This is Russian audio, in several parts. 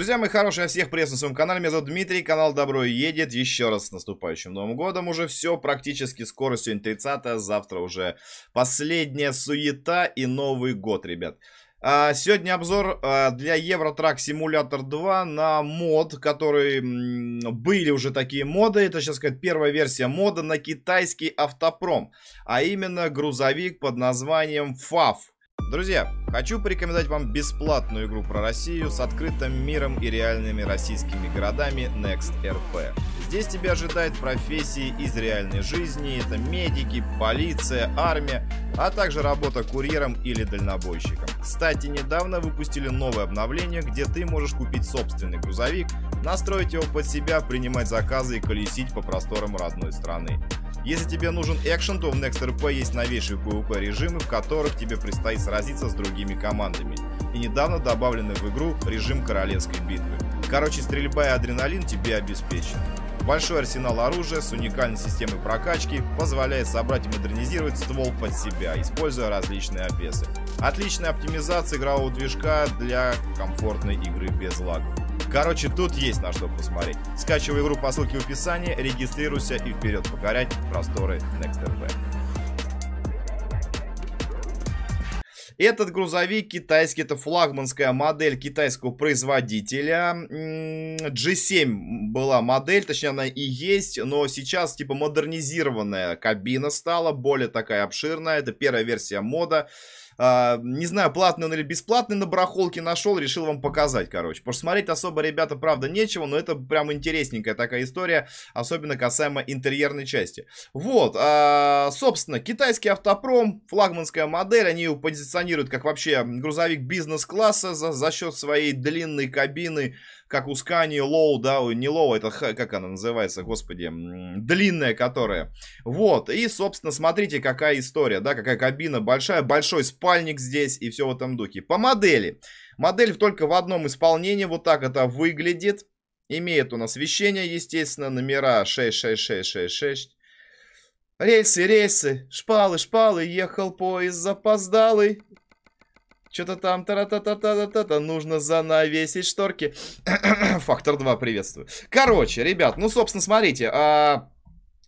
Друзья мои хорошие, я всех приветствую на своем канале. Меня зовут Дмитрий, канал Добро едет. Еще раз с наступающим Новым Годом. Уже все практически скоро, сегодня 30 завтра уже последняя суета и Новый Год, ребят. А, сегодня обзор а, для Евротрак Simulator 2 на мод, который были уже такие моды. Это, сейчас сказать, первая версия мода на китайский автопром, а именно грузовик под названием FAF. Друзья, хочу порекомендовать вам бесплатную игру про Россию с открытым миром и реальными российскими городами Next RP. Здесь тебя ожидает профессии из реальной жизни, это медики, полиция, армия, а также работа курьером или дальнобойщиком. Кстати, недавно выпустили новое обновление, где ты можешь купить собственный грузовик, настроить его под себя, принимать заказы и колесить по просторам родной страны. Если тебе нужен экшен, то в NextRP есть новейшие PvP режимы, в которых тебе предстоит сразиться с другими командами. И недавно добавлены в игру режим королевской битвы. Короче, стрельба и адреналин тебе обеспечены. Большой арсенал оружия с уникальной системой прокачки позволяет собрать и модернизировать ствол под себя, используя различные обвесы. Отличная оптимизация игрового движка для комфортной игры без лагов. Короче, тут есть на что посмотреть. Скачивай игру по ссылке в описании, регистрируйся и вперед покорять просторы NextRP. Этот грузовик китайский, это флагманская модель китайского производителя. G7 была модель, точнее она и есть, но сейчас типа модернизированная кабина стала, более такая обширная. Это первая версия мода. А, не знаю, платный он или бесплатный на барахолке нашел, решил вам показать, короче. Потому что смотреть особо, ребята, правда, нечего, но это прям интересненькая такая история, особенно касаемо интерьерной части. Вот, э, собственно, китайский автопром, флагманская модель, они его позиционируют как вообще грузовик бизнес-класса за, за счет своей длинной кабины, как у Скани Лоу, да, не Лоу, а это как она называется, господи, длинная которая. Вот, и, собственно, смотрите, какая история, да, какая кабина большая, большой спальник здесь и все в этом духе. По модели. Модель только в одном исполнении, вот так это выглядит. Имеет он освещение, естественно, номера 66666. Рельсы, рельсы, шпалы, шпалы, ехал поезд запоздалый. Что-то там та та та та та та та Нужно занавесить шторки. Фактор 2, приветствую. Короче, ребят, ну, собственно, смотрите. А...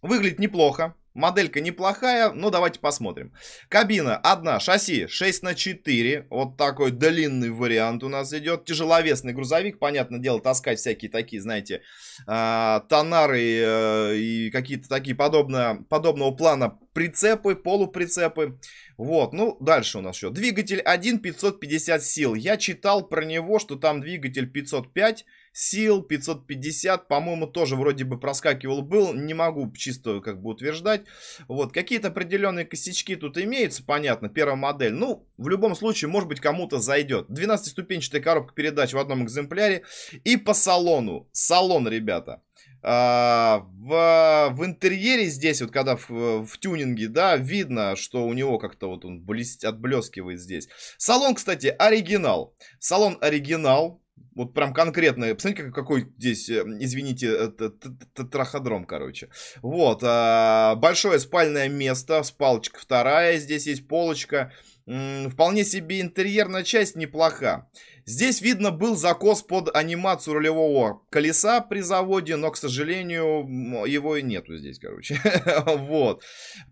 Выглядит неплохо. Моделька неплохая, но давайте посмотрим. Кабина одна, шасси 6 на 4. Вот такой длинный вариант у нас идет. Тяжеловесный грузовик, понятное дело, таскать всякие такие, знаете, а, тонары э, и какие-то такие подобно, подобного плана прицепы, полуприцепы. Вот, ну, дальше у нас еще. Двигатель 1, 550 сил. Я читал про него, что там двигатель 505 сил, 550, по-моему, тоже вроде бы проскакивал был, не могу чисто как бы утверждать. Вот, какие-то определенные косячки тут имеются, понятно, первая модель. Ну, в любом случае, может быть, кому-то зайдет. 12-ступенчатая коробка передач в одном экземпляре и по салону. Салон, ребята. А, в, в интерьере здесь, вот когда в, в тюнинге, да, видно, что у него как-то вот он блест, отблескивает здесь. Салон, кстати, оригинал. Салон оригинал, вот прям конкретно. Посмотрите, какой здесь, э, извините, э, траходром, короче. Вот. А, большое спальное место. С вторая. Здесь есть полочка. Вполне себе интерьерная часть неплоха. Здесь, видно, был закос под анимацию рулевого колеса при заводе, но, к сожалению, его и нету здесь, короче. вот.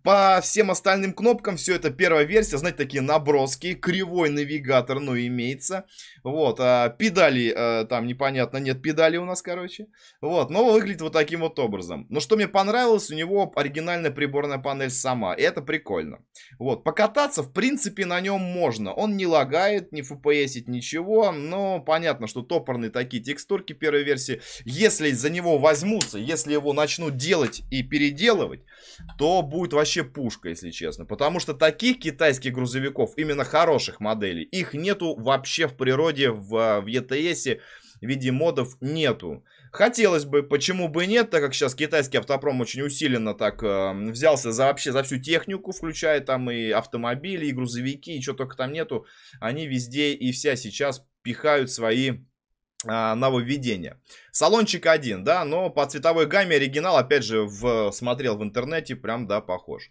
По всем остальным кнопкам все это первая версия, знаете, такие наброски, кривой навигатор, ну, имеется. Вот, а педали э, там непонятно, нет педали у нас, короче. Вот, но выглядит вот таким вот образом. Но что мне понравилось, у него оригинальная приборная панель сама, и это прикольно. Вот, покататься, в принципе, на нем можно. Он не лагает, не фпсит, ничего него. Ну, понятно, что топорные такие текстурки первой версии. Если за него возьмутся, если его начнут делать и переделывать, то будет вообще пушка, если честно. Потому что таких китайских грузовиков, именно хороших моделей, их нету вообще в природе, в, в ETS, в виде модов нету. Хотелось бы, почему бы нет, так как сейчас китайский автопром очень усиленно так э, взялся за вообще за всю технику, включая там и автомобили, и грузовики, и что только там нету. Они везде и вся сейчас пихают свои а, нововведения. Салончик один, да, но по цветовой гамме оригинал, опять же, в, смотрел в интернете, прям, да, похож.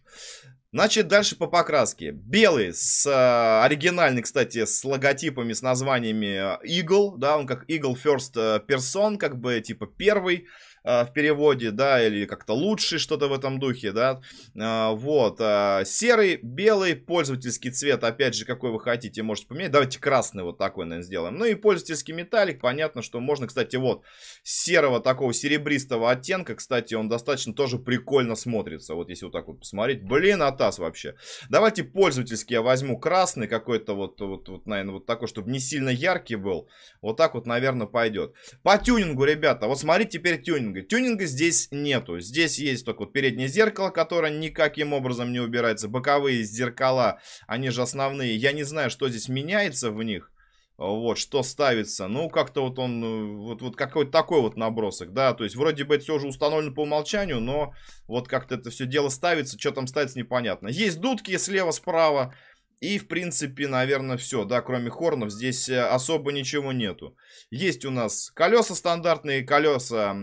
Значит, дальше по покраске. Белый, с э, оригинальный, кстати, с логотипами, с названиями э, Eagle, да, он как Eagle First э, Person, как бы типа первый. А, в переводе, да, или как-то лучший, что-то в этом духе, да. А, вот, а, серый, белый, пользовательский цвет, опять же, какой вы хотите, можете поменять. Давайте красный вот такой, наверное, сделаем. Ну и пользовательский металлик, понятно, что можно, кстати, вот, серого такого серебристого оттенка, кстати, он достаточно тоже прикольно смотрится. Вот если вот так вот посмотреть. Блин, атас вообще. Давайте пользовательский я возьму красный какой-то вот, вот, вот, наверное, вот такой, чтобы не сильно яркий был. Вот так вот, наверное, пойдет. По тюнингу, ребята, вот смотрите теперь тюнинг тюнинга. Тюнинга здесь нету. Здесь есть только вот переднее зеркало, которое никаким образом не убирается. Боковые зеркала, они же основные. Я не знаю, что здесь меняется в них. Вот, что ставится. Ну, как-то вот он, э, вот, вот какой-то такой вот набросок, да. То есть, вроде бы это все уже установлено по умолчанию, но вот как-то это все дело ставится. Что там ставится, непонятно. Есть дудки слева-справа. И, в принципе, наверное, все, да, кроме хорнов здесь э, особо ничего нету. Есть у нас колеса стандартные, колеса,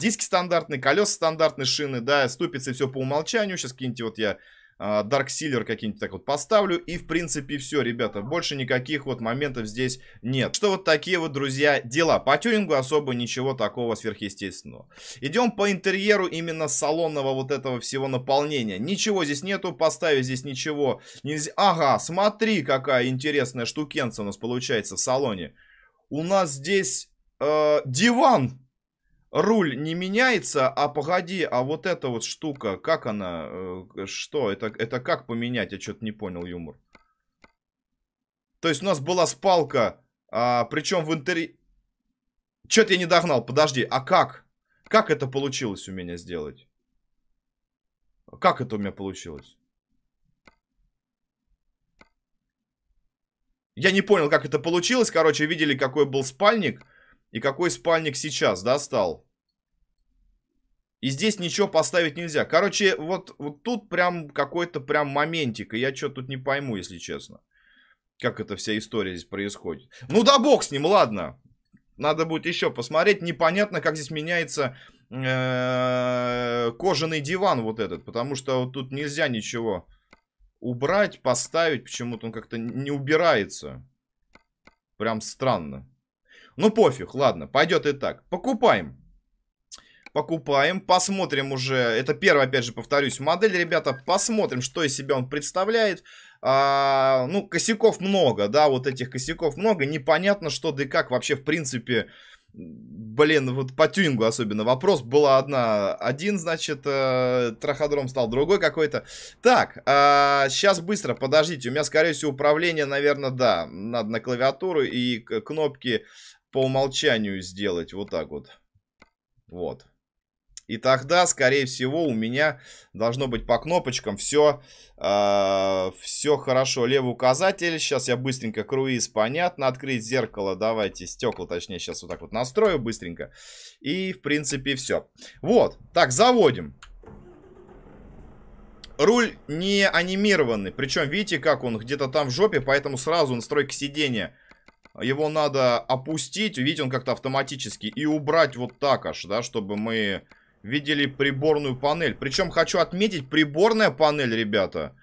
диски стандартные, колеса стандартные, шины, да, ступицы все по умолчанию. Сейчас киньте, вот я Дарксилер какие-нибудь так вот поставлю. И, в принципе, все, ребята. Больше никаких вот моментов здесь нет. Что вот такие вот, друзья, дела. По тюнингу особо ничего такого сверхъестественного. Идем по интерьеру именно салонного вот этого всего наполнения. Ничего здесь нету, поставить здесь ничего нельзя. Ага, смотри, какая интересная штукенца у нас получается в салоне. У нас здесь э, диван руль не меняется, а погоди, а вот эта вот штука, как она, э, что, это, это как поменять? Я что-то не понял юмор. То есть у нас была спалка, а, причем в интере... Что-то я не догнал, подожди, а как? Как это получилось у меня сделать? Как это у меня получилось? Я не понял, как это получилось. Короче, видели, какой был спальник. И какой спальник сейчас достал? И здесь ничего поставить нельзя. Короче, вот, вот тут прям какой-то прям моментик. И я что тут не пойму, если честно. Как эта вся история здесь происходит. Ну да бог с ним, ладно. Надо будет еще посмотреть. Непонятно, как здесь меняется э, кожаный диван вот этот. Потому что вот тут нельзя ничего убрать, поставить. Почему-то он как-то не убирается. Прям странно. Ну пофиг, ладно, пойдет и так. Покупаем. Покупаем, посмотрим уже. Это первая, опять же, повторюсь, модель, ребята. Посмотрим, что из себя он представляет. А, ну, косяков много, да, вот этих косяков много. Непонятно, что да и как вообще, в принципе, блин, вот по тюнингу особенно вопрос. Была одна, один, значит, э, траходром стал другой какой-то. Так, э, а, сейчас быстро, подождите. У меня, скорее всего, управление, наверное, да, надо на клавиатуру и кнопки по умолчанию сделать вот так вот. Вот. И тогда, скорее всего, у меня должно быть по кнопочкам все, э, а, все хорошо. Левый указатель. Сейчас я быстренько круиз, понятно. Открыть зеркало. Давайте стекла, точнее, сейчас вот так вот настрою быстренько. И, в принципе, все. Вот. Так, заводим. Руль не анимированный. Причем, видите, как он где-то там в жопе, поэтому сразу настройка сидения – его надо опустить, видите, он как-то автоматически, и убрать вот так аж, да, чтобы мы видели приборную панель. Причем хочу отметить, приборная панель, ребята,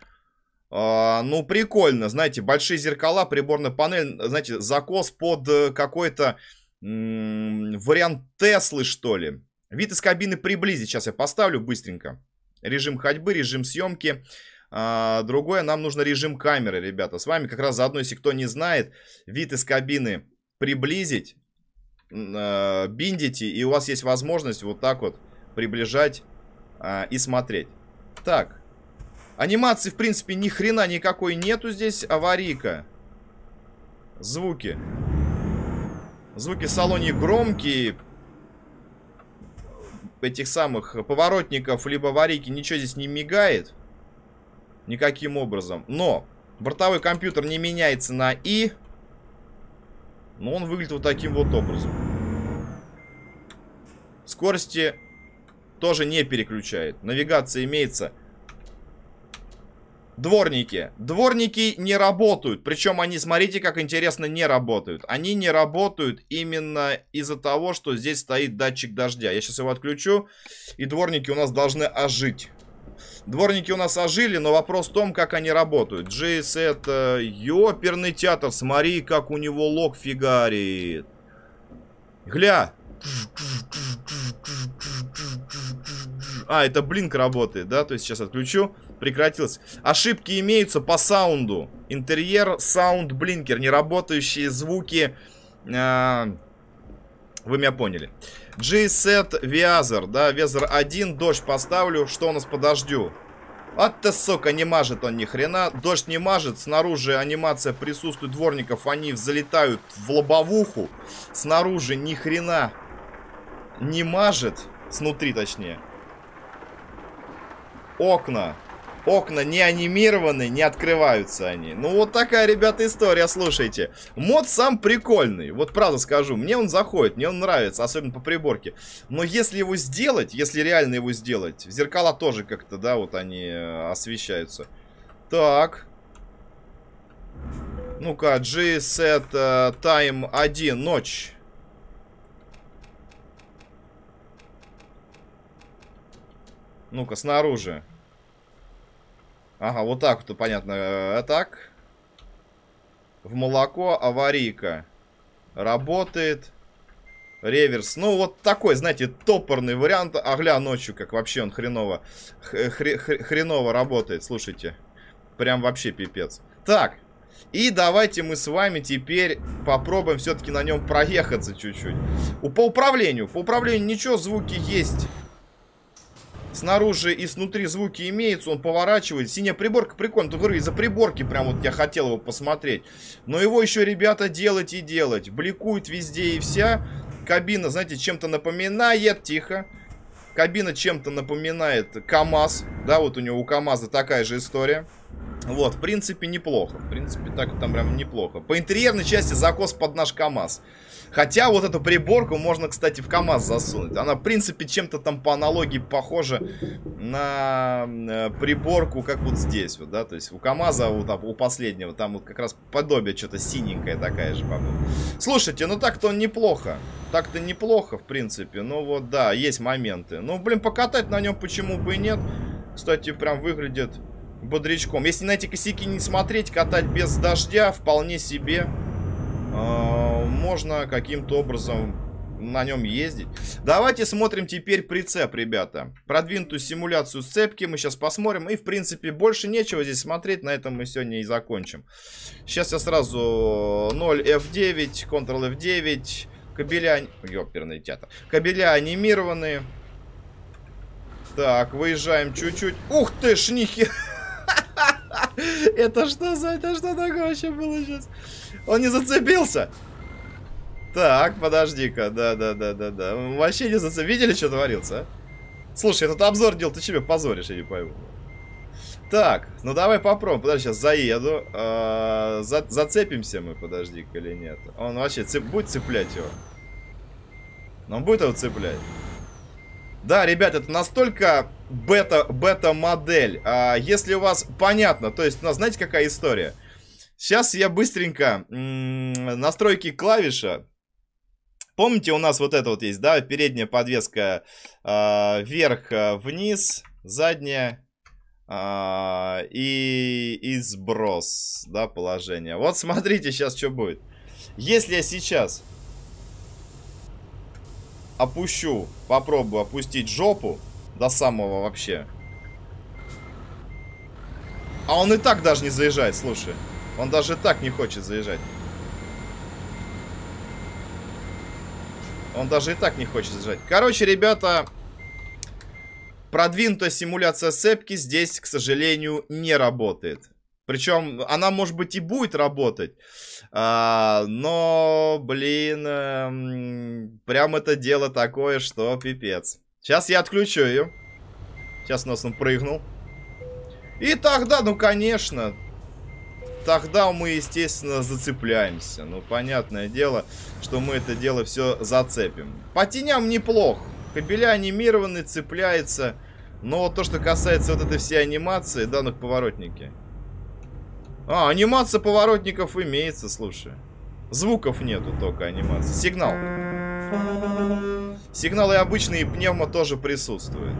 а, ну, прикольно, знаете, большие зеркала, приборная панель, знаете, закос под э, какой-то вариант Теслы, что ли. Вид из кабины приблизить, сейчас я поставлю быстренько. Режим ходьбы, режим съемки. А, другое, нам нужно режим камеры, ребята. С вами как раз заодно, если кто не знает, вид из кабины приблизить, а, биндите, и у вас есть возможность вот так вот приближать а, и смотреть. Так. Анимации, в принципе, ни хрена никакой нету здесь. Аварийка. Звуки. Звуки в салоне громкие. Этих самых поворотников либо аварийки ничего здесь не мигает никаким образом. Но бортовой компьютер не меняется на «и», но он выглядит вот таким вот образом. Скорости тоже не переключает. Навигация имеется. Дворники. Дворники не работают. Причем они, смотрите, как интересно, не работают. Они не работают именно из-за того, что здесь стоит датчик дождя. Я сейчас его отключу, и дворники у нас должны ожить. Дворники у нас ожили, но вопрос в том, как они работают. Джейс это ёперный театр. Смотри, как у него лог фигарит. Гля. А, это блинк работает, да? То есть сейчас отключу. Прекратилось. Ошибки имеются по саунду. Интерьер, саунд, блинкер. Неработающие звуки. А, вы меня поняли. G-Set Вязер, да, Вязер 1, дождь поставлю, что у нас по дождю? От ты, сука, не мажет он ни хрена. Дождь не мажет, снаружи анимация присутствует дворников, они залетают в лобовуху. Снаружи ни хрена не мажет, снутри точнее. Окна окна не анимированы, не открываются они. Ну, вот такая, ребята, история, слушайте. Мод сам прикольный, вот правда скажу. Мне он заходит, мне он нравится, особенно по приборке. Но если его сделать, если реально его сделать, зеркала тоже как-то, да, вот они э, освещаются. Так. Ну-ка, G-set э, time 1, ночь. Ну-ка, снаружи. Ага, вот так то понятно. Э, так. В молоко аварийка. Работает. Реверс. Ну, вот такой, знаете, топорный вариант. Агля ночью, как вообще он хреново, э, хре хреново работает. Слушайте, прям вообще пипец. Так, и давайте мы с вами теперь попробуем все-таки на нем проехаться чуть-чуть. По управлению. По управлению ничего, звуки есть снаружи и снутри звуки имеются, он поворачивает. Синяя приборка прикольно. Тут говорю, из-за приборки прям вот я хотел его посмотреть. Но его еще, ребята, делать и делать. Бликует везде и вся. Кабина, знаете, чем-то напоминает. Тихо. Кабина чем-то напоминает КАМАЗ. Да, вот у него у КАМАЗа такая же история. Вот, в принципе, неплохо. В принципе, так там прям неплохо. По интерьерной части закос под наш КАМАЗ. Хотя вот эту приборку можно, кстати, в КАМАЗ засунуть. Она, в принципе, чем-то там по аналогии похожа на э, приборку, как вот здесь вот, да. То есть у КАМАЗа, вот, у последнего, там вот как раз подобие что-то синенькое такая же, по-моему. Слушайте, ну так-то неплохо. Так-то неплохо, в принципе. Ну вот, да, есть моменты. Ну, блин, покатать на нем почему бы и нет. Кстати, прям выглядит бодрячком. Если на эти косяки не смотреть, катать без дождя, вполне себе э, можно каким-то образом на нем ездить. Давайте смотрим теперь прицеп, ребята. Продвинутую симуляцию сцепки мы сейчас посмотрим. И, в принципе, больше нечего здесь смотреть. На этом мы сегодня и закончим. Сейчас я сразу 0 F9, Ctrl F9, кабеля... Ёперный театр. Кабеля анимированные. Так, выезжаем чуть-чуть. Ух ты шнихи! Это что за... Это что такое вообще было сейчас? Он не зацепился! Так, подожди-ка. Да-да-да-да-да. Вообще не зацепили. Видели, что творится? А? Слушай, этот обзор делал, ты себе позоришь, я не пойму. Так, ну давай попробуем. Подожди, сейчас заеду. Э зацепимся мы, подожди-ка, или нет. Он вообще будет цеплять его? Но он будет его цеплять? Да, ребят, это настолько бета-модель. Бета, бета а, если у вас понятно, то есть у ну, нас, знаете, какая история? Сейчас я быстренько настройки клавиша. Помните, у нас вот это вот есть, да, передняя подвеска э, а, вверх-вниз, а, задняя э, и, и сброс, да, положение. Вот смотрите сейчас, что будет. Если я сейчас опущу, попробую опустить жопу, до самого вообще. А он и так даже не заезжает, слушай. Он даже так не хочет заезжать. Он даже и так не хочет заезжать. Короче, ребята, продвинутая симуляция сцепки здесь, к сожалению, не работает. Причем она, может быть, и будет работать. А, но, блин, эм, прям это дело такое, что пипец. Сейчас я отключу ее. Сейчас у нас он прыгнул. И тогда, ну конечно, тогда мы, естественно, зацепляемся. Ну, понятное дело, что мы это дело все зацепим. По теням неплохо. Кабеля анимированы, цепляется. Но то, что касается вот этой всей анимации, данных ну, поворотники. А, анимация поворотников имеется, слушай. Звуков нету только анимации. Сигнал. Сигналы обычные, пневмо тоже присутствуют.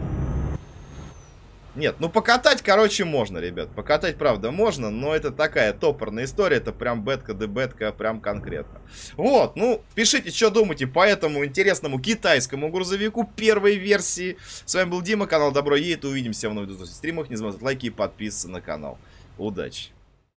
Нет, ну покатать, короче, можно, ребят. Покатать, правда, можно, но это такая топорная история. Это прям бетка да бетка, прям конкретно. Вот, ну, пишите, что думаете по этому интересному китайскому грузовику первой версии. С вами был Дима, канал Добро Едет. Увидимся в новых стримах. Не забывайте лайки и подписываться на канал. Удачи!